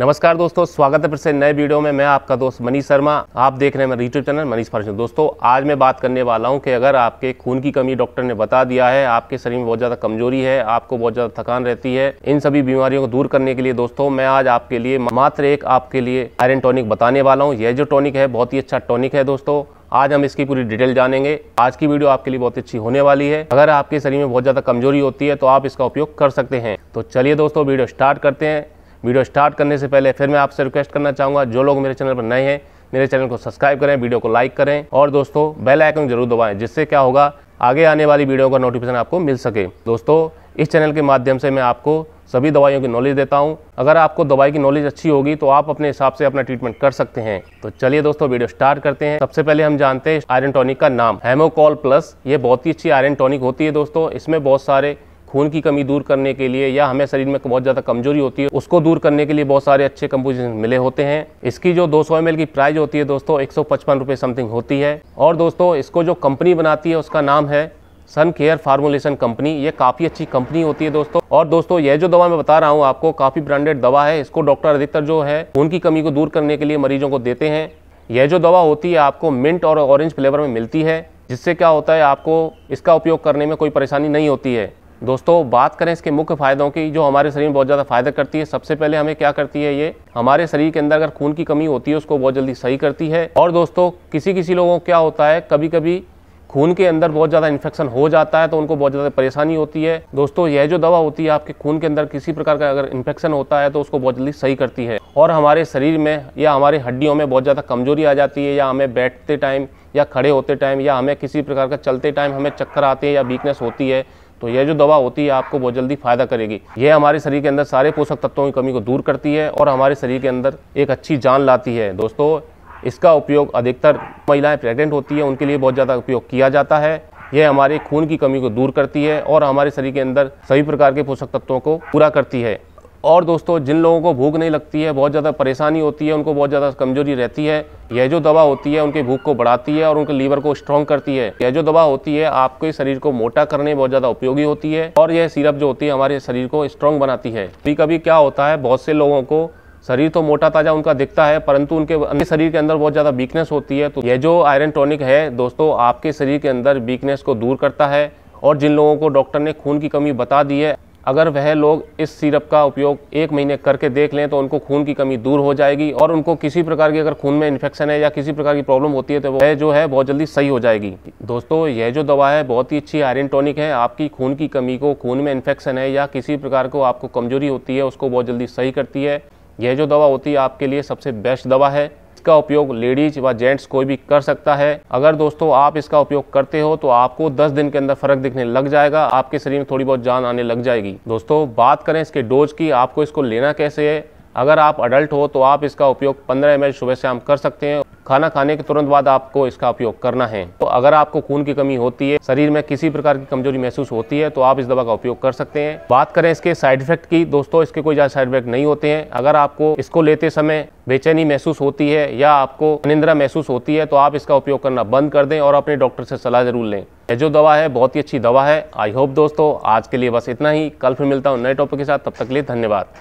नमस्कार दोस्तों स्वागत है फिर से नए वीडियो में मैं आपका दोस्त मनीष शर्मा आप देख रहे हैं मेरा यूट्यूब चैनल मनीष फर्श दोस्तों आज मैं बात करने वाला हूं कि अगर आपके खून की कमी डॉक्टर ने बता दिया है आपके शरीर में बहुत ज़्यादा कमजोरी है आपको बहुत ज़्यादा थकान रहती है इन सभी बीमारियों को दूर करने के लिए दोस्तों मैं आज आपके लिए मात्र एक आपके लिए आयरन टॉनिक बताने वाला हूँ यह जो टॉनिक है बहुत ही अच्छा टॉनिक है दोस्तों आज हम इसकी पूरी डिटेल जानेंगे आज की वीडियो आपके लिए बहुत अच्छी होने वाली है अगर आपके शरीर में बहुत ज़्यादा कमजोरी होती है तो आप इसका उपयोग कर सकते हैं तो चलिए दोस्तों वीडियो स्टार्ट करते हैं वीडियो स्टार्ट करने से पहले फिर मैं आपसे रिक्वेस्ट करना चाहूँगा जो लोग मेरे चैनल पर नए हैं मेरे चैनल को सब्सक्राइब करें वीडियो को लाइक करें और दोस्तों बेल आइकन जरूर दबाएं जिससे क्या होगा आगे आने वाली वीडियो का नोटिफिकेशन आपको मिल सके दोस्तों इस चैनल के माध्यम से मैं आपको सभी दवाइयों की नॉलेज देता हूं अगर आपको दवाई की नॉलेज अच्छी होगी तो आप अपने हिसाब से अपना ट्रीटमेंट कर सकते हैं तो चलिए दोस्तों वीडियो स्टार्ट करते हैं सबसे पहले हम जानते हैं आयरन टॉनिक का नाम हेमोकॉल प्लस ये बहुत ही अच्छी आयरन टॉनिक होती है दोस्तों इसमें बहुत सारे खून की कमी दूर करने के लिए या हमें शरीर में बहुत ज़्यादा कमजोरी होती है उसको दूर करने के लिए बहुत सारे अच्छे कंपोजिशन मिले होते हैं इसकी जो 200 सौ की प्राइस होती है दोस्तों एक सौ समथिंग होती है और दोस्तों इसको जो कंपनी बनाती है उसका नाम है सन केयर फार्मोलेशन कंपनी ये काफ़ी अच्छी कंपनी होती है दोस्तों और दोस्तों यह जो दवा मैं बता रहा हूँ आपको काफ़ी ब्रांडेड दवा है इसको डॉक्टर अधिकतर जो है खून की कमी को दूर करने के लिए मरीजों को देते हैं यह जो दवा होती है आपको मिंट और ऑरेंज फ्लेवर में मिलती है जिससे क्या होता है आपको इसका उपयोग करने में कोई परेशानी नहीं होती है दोस्तों बात करें इसके मुख्य फ़ायदों की जो हमारे शरीर में बहुत ज़्यादा फ़ायदा करती है सबसे पहले हमें क्या करती है ये हमारे शरीर के अंदर अगर खून की कमी होती है उसको बहुत जल्दी सही करती है और दोस्तों किसी किसी लोगों को क्या होता है कभी कभी खून के अंदर बहुत ज़्यादा इन्फेक्शन हो जाता है तो उनको बहुत ज़्यादा परेशानी होती है दोस्तों यह जो दवा होती है आपके खून के अंदर किसी प्रकार का अगर इन्फेक्शन होता है तो उसको बहुत जल्दी सही करती है और हमारे शरीर में या हमारे हड्डियों में बहुत ज़्यादा कमजोरी आ जाती है या हमें बैठते टाइम या खड़े होते टाइम या हमें किसी प्रकार का चलते टाइम हमें चक्कर आते हैं या वीकनेस होती है तो यह जो दवा होती है आपको बहुत जल्दी फ़ायदा करेगी यह हमारे शरीर के अंदर सारे पोषक तत्वों की कमी को दूर करती है और हमारे शरीर के अंदर एक अच्छी जान लाती है दोस्तों इसका उपयोग अधिकतर महिलाएं प्रेग्नेंट होती हैं उनके लिए बहुत ज़्यादा उपयोग किया जाता है यह हमारे खून की कमी को दूर करती है और हमारे शरीर के अंदर सभी प्रकार के पोषक तत्वों को पूरा करती है और दोस्तों जिन लोगों को भूख नहीं लगती है बहुत ज़्यादा परेशानी होती है उनको बहुत ज़्यादा कमजोरी रहती है यह जो दवा होती है उनकी भूख को बढ़ाती है और उनके लीवर को स्ट्रॉन्ग करती है यह जो दवा होती है आपके शरीर को मोटा करने बहुत ज़्यादा उपयोगी होती है और यह सिरप जो होती है हमारे शरीर को स्ट्रॉन्ग बनाती है कभी कभी क्या होता है बहुत से लोगों को शरीर तो मोटा ताज़ा उनका दिखता है परंतु उनके अन्य शरीर के अंदर बहुत ज़्यादा वीकनेस होती है तो यह जो आयरन टॉनिक है दोस्तों आपके शरीर के अंदर वीकनेस को दूर करता है और जिन लोगों को डॉक्टर ने खून की कमी बता दी है अगर वह लोग इस सिरप का उपयोग एक महीने करके देख लें तो उनको खून की कमी दूर हो जाएगी और उनको किसी प्रकार की अगर खून में इन्फेक्शन है या किसी प्रकार की प्रॉब्लम होती है तो वह जो है बहुत जल्दी सही हो जाएगी दोस्तों यह जो दवा है बहुत ही अच्छी आयरन टॉनिक है आपकी खून की कमी को खून में इन्फेक्शन है या किसी प्रकार को आपको कमजोरी होती है उसको बहुत जल्दी सही करती है यह जो दवा होती है आपके लिए सबसे बेस्ट दवा है इसका उपयोग लेडीज व जेंट्स कोई भी कर सकता है अगर दोस्तों आप इसका उपयोग करते हो तो आपको दस दिन के अंदर फर्क दिखने लग जाएगा आपके शरीर में थोड़ी बहुत जान आने लग जाएगी दोस्तों बात करें इसके डोज की आपको इसको लेना कैसे है अगर आप अडल्ट हो तो आप इसका उपयोग 15 एम सुबह से शाम कर सकते हैं खाना खाने के तुरंत बाद आपको इसका उपयोग करना है तो अगर आपको खून की कमी होती है शरीर में किसी प्रकार की कमजोरी महसूस होती है तो आप इस दवा का उपयोग कर सकते हैं बात करें इसके साइड इफेक्ट की दोस्तों इसके कोई ज़्यादा साइड इफेक्ट नहीं होते हैं अगर आपको इसको लेते समय बेचैनी महसूस होती है या आपको निंद्रा महसूस होती है तो आप इसका उपयोग करना बंद कर दें और अपने डॉक्टर से सलाह जरूर लें यह जो दवा है बहुत ही अच्छी दवा है आई होप दोस्तों आज के लिए बस इतना ही कल फिर मिलता हूँ नए टॉपिक के साथ तब तक लिए धन्यवाद